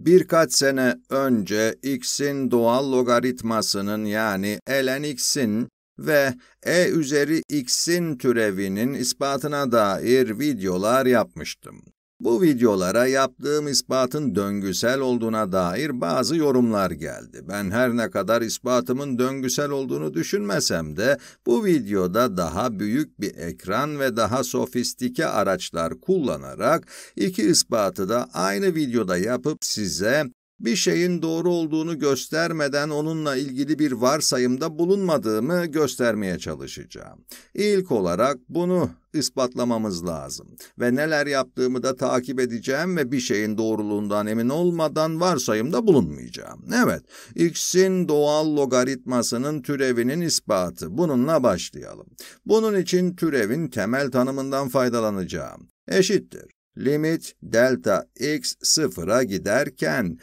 Birkaç sene önce x'in doğal logaritmasının yani ln x'in ve e üzeri x'in türevinin ispatına dair videolar yapmıştım. Bu videolara yaptığım ispatın döngüsel olduğuna dair bazı yorumlar geldi. Ben her ne kadar ispatımın döngüsel olduğunu düşünmesem de bu videoda daha büyük bir ekran ve daha sofistike araçlar kullanarak iki ispatı da aynı videoda yapıp size bir şeyin doğru olduğunu göstermeden onunla ilgili bir varsayımda bulunmadığımı göstermeye çalışacağım. İlk olarak bunu ispatlamamız lazım. Ve neler yaptığımı da takip edeceğim ve bir şeyin doğruluğundan emin olmadan varsayımda bulunmayacağım. Evet, x'in doğal logaritmasının türevinin ispatı. Bununla başlayalım. Bunun için türevin temel tanımından faydalanacağım. Eşittir. Limit delta x sıfıra giderken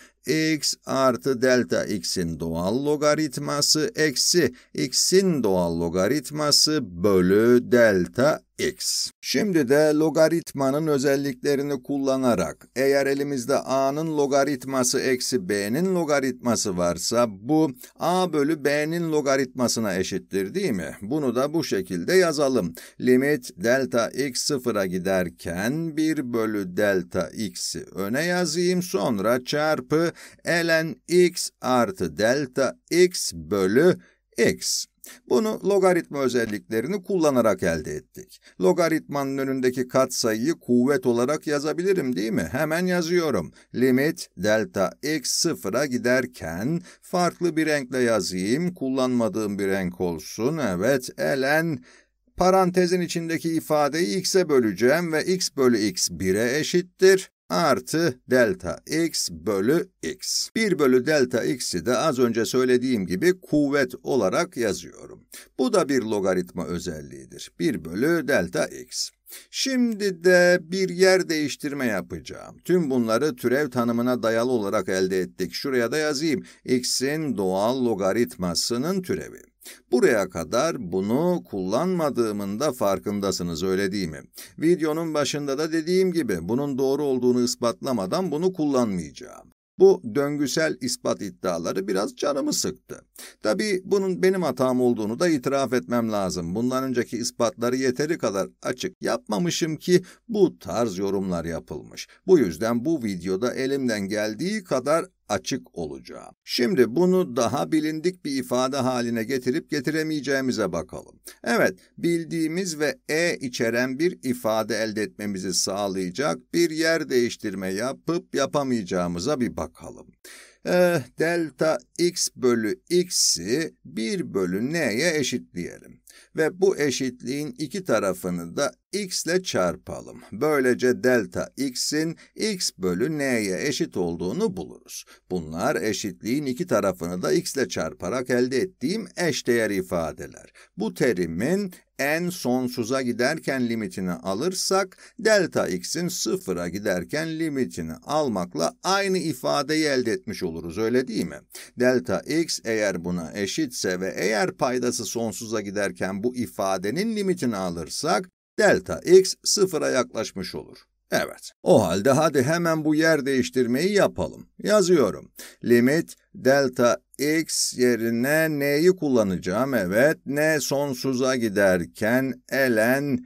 x artı delta x'in doğal logaritması eksi x'in doğal logaritması bölü delta x. Şimdi de logaritmanın özelliklerini kullanarak eğer elimizde a'nın logaritması eksi b'nin logaritması varsa bu a bölü b'nin logaritmasına eşittir değil mi? Bunu da bu şekilde yazalım. Limit delta x sıfıra giderken 1 bölü delta x'i öne yazayım sonra çarpı ln x artı delta x bölü x. Bunu logaritma özelliklerini kullanarak elde ettik. Logaritmanın önündeki katsayıyı kuvvet olarak yazabilirim değil mi? Hemen yazıyorum. Limit delta x sıfıra giderken farklı bir renkle yazayım. Kullanmadığım bir renk olsun. Evet ln parantezin içindeki ifadeyi x'e böleceğim ve x bölü x 1'e eşittir artı delta x bölü x. 1 bölü delta x'i de az önce söylediğim gibi kuvvet olarak yazıyorum. Bu da bir logaritma özelliğidir. 1 bölü delta x. Şimdi de bir yer değiştirme yapacağım. Tüm bunları türev tanımına dayalı olarak elde ettik. Şuraya da yazayım. x'in doğal logaritmasının türevi. Buraya kadar bunu kullanmadığımın da farkındasınız öyle değil mi? Videonun başında da dediğim gibi bunun doğru olduğunu ispatlamadan bunu kullanmayacağım. Bu döngüsel ispat iddiaları biraz canımı sıktı. Tabii bunun benim hatam olduğunu da itiraf etmem lazım. Bundan önceki ispatları yeteri kadar açık yapmamışım ki bu tarz yorumlar yapılmış. Bu yüzden bu videoda elimden geldiği kadar açık olacağım. Şimdi bunu daha bilindik bir ifade haline getirip getiremeyeceğimize bakalım. Evet, bildiğimiz ve e içeren bir ifade elde etmemizi sağlayacak bir yer değiştirme yapıp yapamayacağımıza bir bakalım. Ee, delta x bölü x'i 1 bölü n'ye eşitleyelim. Ve bu eşitliğin iki tarafını da x ile çarpalım. Böylece delta x'in x bölü n'ye eşit olduğunu buluruz. Bunlar eşitliğin iki tarafını da x ile çarparak elde ettiğim eşdeğer ifadeler. Bu terimin n sonsuza giderken limitini alırsak, delta x'in sıfıra giderken limitini almakla aynı ifadeyi elde etmiş oluruz, öyle değil mi? Delta x eğer buna eşitse ve eğer paydası sonsuza giderken eden bu ifadenin limitini alırsak delta x sıfıra yaklaşmış olur. Evet. O halde hadi hemen bu yer değiştirmeyi yapalım. Yazıyorum. Limit delta x yerine n'yi kullanacağım. Evet. n sonsuza giderken ln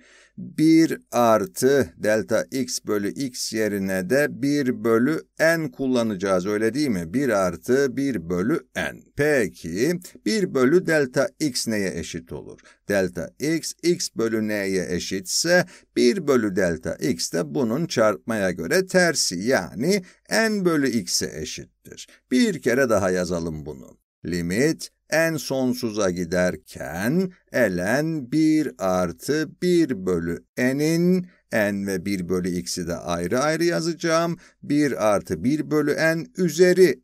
1 artı delta x bölü x yerine de 1 bölü n kullanacağız öyle değil mi? 1 artı 1 bölü n. Peki 1 bölü delta x neye eşit olur? Delta x x bölü n'ye eşitse 1 bölü delta x de bunun çarpmaya göre tersi yani n bölü x'e eşittir. Bir kere daha yazalım bunu. Limit en sonsuza giderken elen 1 artı 1 bölü n'in n ve 1 bölü x'i de ayrı ayrı yazacağım. 1 artı 1 bölü n üzeri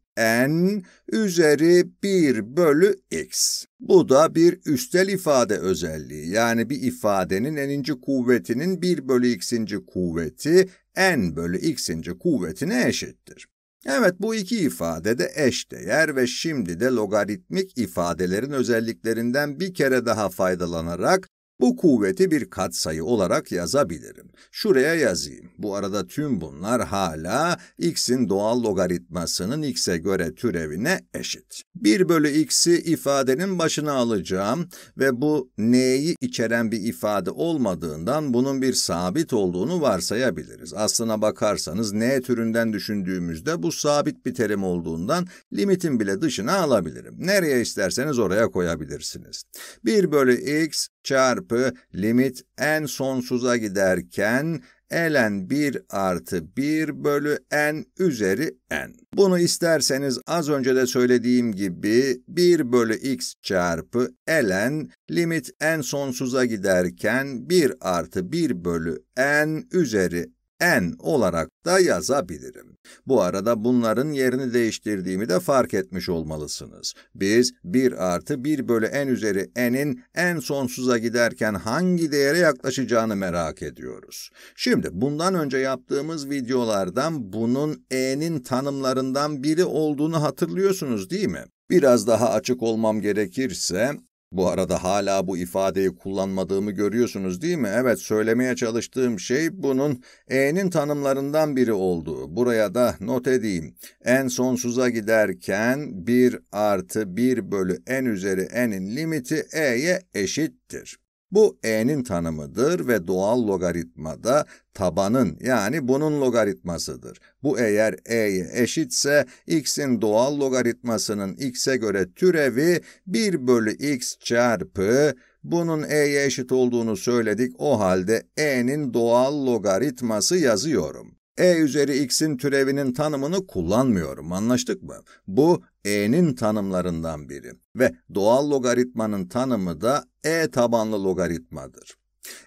n üzeri 1 bölü x. Bu da bir üstel ifade özelliği. Yani bir ifadenin n'inci kuvvetinin 1 bölü x'inci kuvveti n bölü x'inci kuvvetine eşittir. Evet bu iki ifade de eş değer ve şimdi de logaritmik ifadelerin özelliklerinden bir kere daha faydalanarak bu kuvveti bir katsayı olarak yazabilirim. Şuraya yazayım. Bu arada tüm bunlar hala x'in doğal logaritmasının x'e göre türevine eşit. 1 bölü x'i ifadenin başına alacağım ve bu n'yi içeren bir ifade olmadığından bunun bir sabit olduğunu varsayabiliriz. Aslına bakarsanız n türünden düşündüğümüzde bu sabit bir terim olduğundan limitin bile dışına alabilirim. Nereye isterseniz oraya koyabilirsiniz. 1 bölü x çarpı limit en sonsuza giderken ln 1 artı 1 bölü n üzeri n. Bunu isterseniz az önce de söylediğim gibi 1 bölü x çarpı ln limit n sonsuza giderken 1 artı 1 bölü n üzeri n olarak da yazabilirim. Bu arada bunların yerini değiştirdiğimi de fark etmiş olmalısınız. Biz 1 artı 1 bölü n üzeri n'in en sonsuza giderken hangi değere yaklaşacağını merak ediyoruz. Şimdi bundan önce yaptığımız videolardan bunun e'nin tanımlarından biri olduğunu hatırlıyorsunuz değil mi? Biraz daha açık olmam gerekirse bu arada hala bu ifadeyi kullanmadığımı görüyorsunuz değil mi? Evet, söylemeye çalıştığım şey bunun e'nin tanımlarından biri olduğu. Buraya da not edeyim. En sonsuza giderken 1 artı 1 bölü n üzeri n'in limiti e'ye eşittir. Bu e'nin tanımıdır ve doğal logaritmada tabanın yani bunun logaritmasıdır. Bu eğer e'ye eşitse x'in doğal logaritmasının x'e göre türevi 1 bölü x çarpı bunun e'ye eşit olduğunu söyledik o halde e'nin doğal logaritması yazıyorum. E üzeri x'in türevinin tanımını kullanmıyorum, anlaştık mı? Bu e'nin tanımlarından biri ve doğal logaritmanın tanımı da e tabanlı logaritmadır.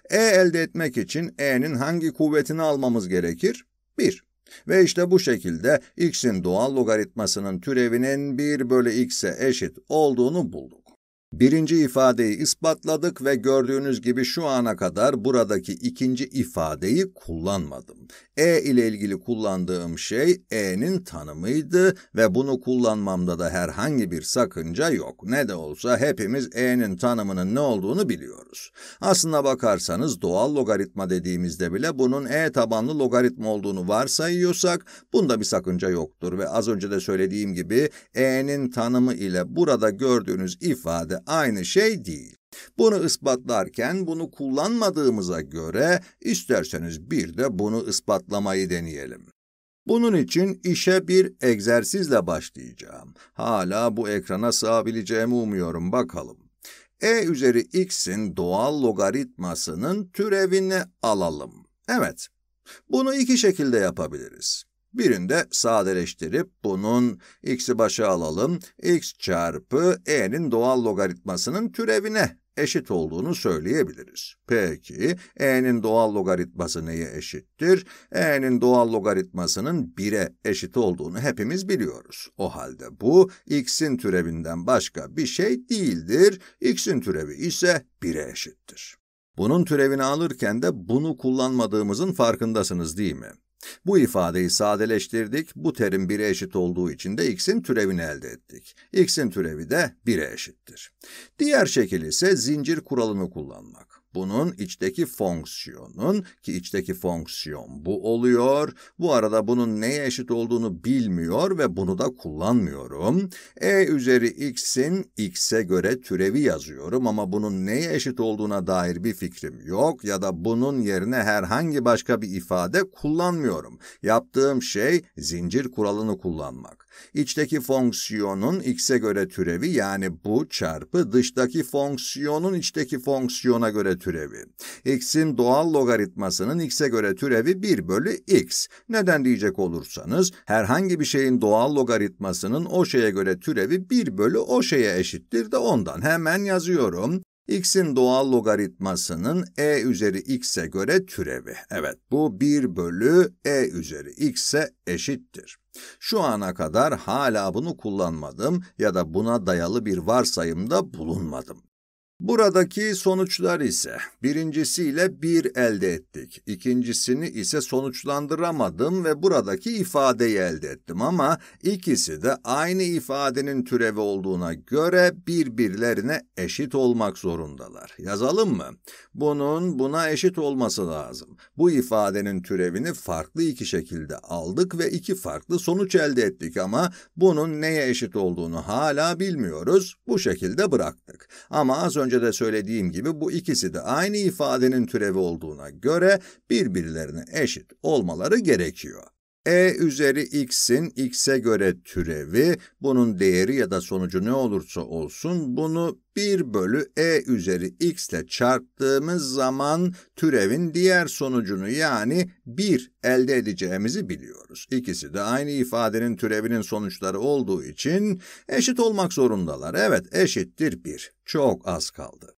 E elde etmek için e'nin hangi kuvvetini almamız gerekir? 1. Ve işte bu şekilde x'in doğal logaritmasının türevinin 1 bölü x'e eşit olduğunu bulduk. Birinci ifadeyi ispatladık ve gördüğünüz gibi şu ana kadar buradaki ikinci ifadeyi kullanmadım. E ile ilgili kullandığım şey E'nin tanımıydı ve bunu kullanmamda da herhangi bir sakınca yok. Ne de olsa hepimiz E'nin tanımının ne olduğunu biliyoruz. Aslına bakarsanız doğal logaritma dediğimizde bile bunun E tabanlı logaritma olduğunu varsayıyorsak bunda bir sakınca yoktur ve az önce de söylediğim gibi E'nin tanımı ile burada gördüğünüz ifade aynı şey değil. Bunu ispatlarken bunu kullanmadığımıza göre isterseniz bir de bunu ispatlamayı deneyelim. Bunun için işe bir egzersizle başlayacağım. Hala bu ekrana sığabileceğimi umuyorum bakalım. e üzeri x'in doğal logaritmasının türevini alalım. Evet, bunu iki şekilde yapabiliriz. Birinde sadeleştirip bunun x'i başa alalım, x çarpı e'nin doğal logaritmasının türevine eşit olduğunu söyleyebiliriz. Peki, e'nin doğal logaritması neye eşittir? e'nin doğal logaritmasının 1'e eşit olduğunu hepimiz biliyoruz. O halde bu, x'in türevinden başka bir şey değildir. x'in türevi ise 1'e eşittir. Bunun türevini alırken de bunu kullanmadığımızın farkındasınız değil mi? Bu ifadeyi sadeleştirdik, bu terim 1'e eşit olduğu için de x'in türevini elde ettik. x'in türevi de 1'e eşittir. Diğer şekil ise zincir kuralını kullanmak. Bunun içteki fonksiyonun ki içteki fonksiyon bu oluyor. Bu arada bunun neye eşit olduğunu bilmiyor ve bunu da kullanmıyorum. E üzeri x'in x'e göre türevi yazıyorum ama bunun neye eşit olduğuna dair bir fikrim yok ya da bunun yerine herhangi başka bir ifade kullanmıyorum. Yaptığım şey zincir kuralını kullanmak. İçteki fonksiyonun x'e göre türevi yani bu çarpı dıştaki fonksiyonun içteki fonksiyona göre türevi. x'in doğal logaritmasının x'e göre türevi 1 bölü x. Neden diyecek olursanız herhangi bir şeyin doğal logaritmasının o şeye göre türevi 1 bölü o şeye eşittir de ondan hemen yazıyorum x'in doğal logaritmasının e üzeri x'e göre türevi. Evet, bu 1 bölü e üzeri x'e eşittir. Şu ana kadar hala bunu kullanmadım ya da buna dayalı bir varsayımda bulunmadım. Buradaki sonuçlar ise birincisiyle bir elde ettik. İkincisini ise sonuçlandıramadım ve buradaki ifadeyi elde ettim ama ikisi de aynı ifadenin türevi olduğuna göre birbirlerine eşit olmak zorundalar. Yazalım mı? Bunun buna eşit olması lazım. Bu ifadenin türevini farklı iki şekilde aldık ve iki farklı sonuç elde ettik ama bunun neye eşit olduğunu hala bilmiyoruz. Bu şekilde bıraktık. Ama az önce önce de söylediğim gibi bu ikisi de aynı ifadenin türevi olduğuna göre birbirlerine eşit olmaları gerekiyor e üzeri x'in x'e göre türevi, bunun değeri ya da sonucu ne olursa olsun bunu 1 bölü e üzeri x ile çarptığımız zaman türevin diğer sonucunu yani 1 elde edeceğimizi biliyoruz. İkisi de aynı ifadenin türevinin sonuçları olduğu için eşit olmak zorundalar. Evet eşittir 1. Çok az kaldı.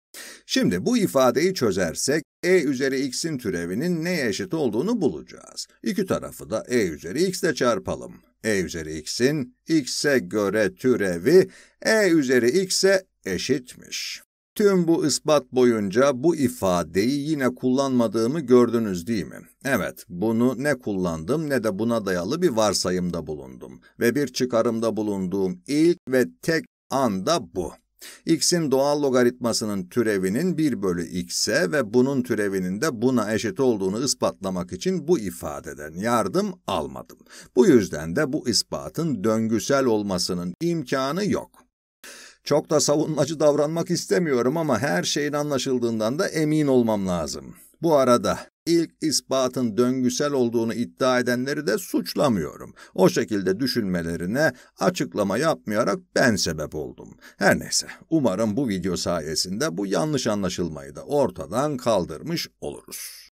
Şimdi bu ifadeyi çözersek e üzeri x'in türevinin neye eşit olduğunu bulacağız. İki tarafı da e üzeri x ile çarpalım. e üzeri x'in x'e göre türevi e üzeri x'e eşitmiş. Tüm bu ispat boyunca bu ifadeyi yine kullanmadığımı gördünüz değil mi? Evet, bunu ne kullandım ne de buna dayalı bir varsayımda bulundum. Ve bir çıkarımda bulunduğum ilk ve tek anda bu x'in doğal logaritmasının türevinin 1 bölü x'e ve bunun türevinin de buna eşit olduğunu ispatlamak için bu ifadeden yardım almadım. Bu yüzden de bu ispatın döngüsel olmasının imkanı yok. Çok da savunmacı davranmak istemiyorum ama her şeyin anlaşıldığından da emin olmam lazım. Bu arada İlk ispatın döngüsel olduğunu iddia edenleri de suçlamıyorum. O şekilde düşünmelerine açıklama yapmayarak ben sebep oldum. Her neyse, umarım bu video sayesinde bu yanlış anlaşılmayı da ortadan kaldırmış oluruz.